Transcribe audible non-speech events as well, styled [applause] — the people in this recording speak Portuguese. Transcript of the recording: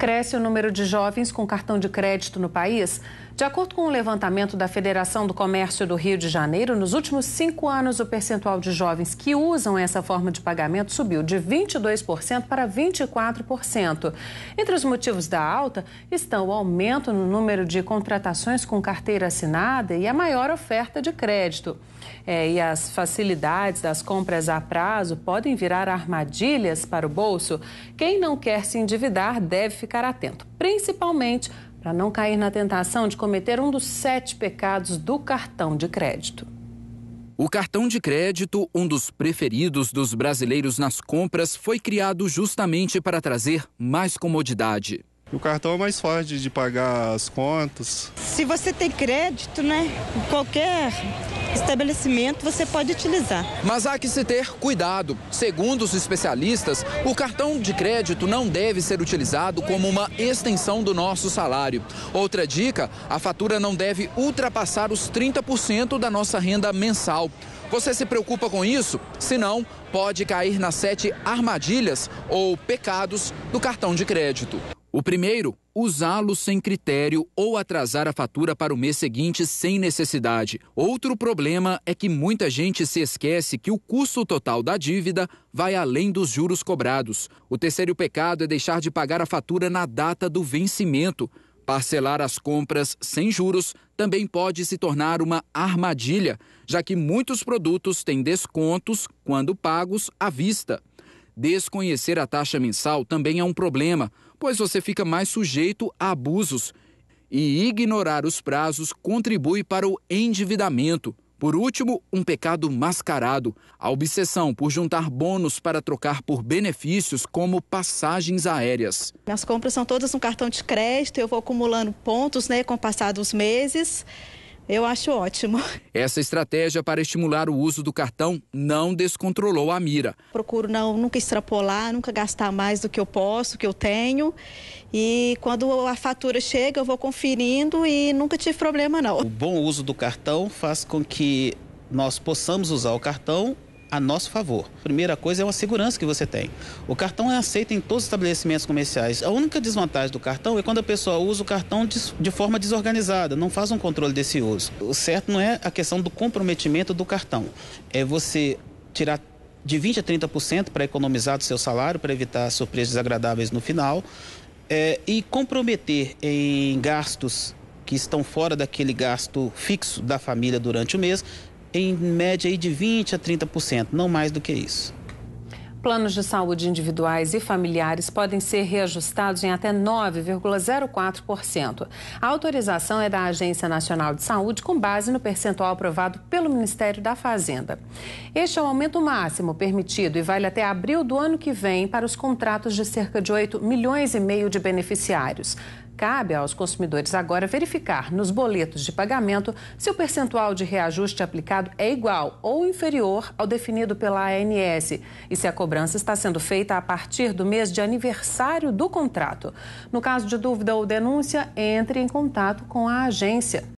cresce o número de jovens com cartão de crédito no país. De acordo com o um levantamento da Federação do Comércio do Rio de Janeiro, nos últimos cinco anos, o percentual de jovens que usam essa forma de pagamento subiu de 22% para 24%. Entre os motivos da alta estão o aumento no número de contratações com carteira assinada e a maior oferta de crédito. É, e as facilidades das compras a prazo podem virar armadilhas para o bolso. Quem não quer se endividar deve ficar ficar atento, principalmente para não cair na tentação de cometer um dos sete pecados do cartão de crédito. O cartão de crédito, um dos preferidos dos brasileiros nas compras, foi criado justamente para trazer mais comodidade. O cartão é mais fácil de, pagar as contas. Se você tem crédito, né? Qualquer estabelecimento você pode utilizar. Mas há que se ter cuidado. Segundo os especialistas, o cartão de crédito não deve ser utilizado como uma extensão do nosso salário. Outra dica: a fatura não deve ultrapassar os 30% da nossa renda mensal. Você se preocupa com isso? Se não, pode cair nas sete armadilhas ou pecados do cartão de crédito. O primeiro, usá-lo sem critério ou atrasar a fatura para o mês seguinte sem necessidade. Outro problema é que muita gente se esquece que o custo total da dívida vai além dos juros cobrados. O terceiro pecado é deixar de pagar a fatura na data do vencimento. Parcelar as compras sem juros também pode se tornar uma armadilha, já que muitos produtos têm descontos quando pagos à vista. Desconhecer a taxa mensal também é um problema, pois você fica mais sujeito a abusos. E ignorar os prazos contribui para o endividamento. Por último, um pecado mascarado, a obsessão por juntar bônus para trocar por benefícios como passagens aéreas. Minhas compras são todas no cartão de crédito, eu vou acumulando pontos né, com o passar dos meses eu acho ótimo. [laughs] Essa estratégia para estimular o uso do cartão não descontrolou a mira. Procuro não nunca extrapolar, nunca gastar mais do que eu posso, que eu tenho. E quando a fatura chega, eu vou conferindo e nunca tive problema não. O bom uso do cartão faz com que nós possamos usar o cartão a nosso favor. Primeira coisa é uma segurança que você tem. O cartão é aceito em todos os estabelecimentos comerciais. A única desvantagem do cartão é quando a pessoa usa o cartão de, forma desorganizada, não faz um controle desse uso. O certo não é a questão do comprometimento do cartão, é você tirar de 20% a 30% para economizar do seu salário, para evitar surpresas desagradáveis no final, é, e comprometer em gastos que estão fora daquele gasto fixo da família durante o mês, em média aí de 20% a 30%, não mais do que isso. Planos de saúde individuais e familiares podem ser reajustados em até 9,04%. A autorização é da Agência Nacional de Saúde, com base no percentual aprovado pelo Ministério da Fazenda. Este é o aumento máximo permitido e vale até abril do ano que vem para os contratos de cerca de 8 milhões e meio de beneficiários. Cabe aos consumidores agora verificar nos boletos de pagamento se o percentual de reajuste aplicado é igual ou inferior ao definido pela ANS e se a cobrança está sendo feita a partir do mês de aniversário do contrato. No caso de dúvida ou denúncia, entre em contato com a agência.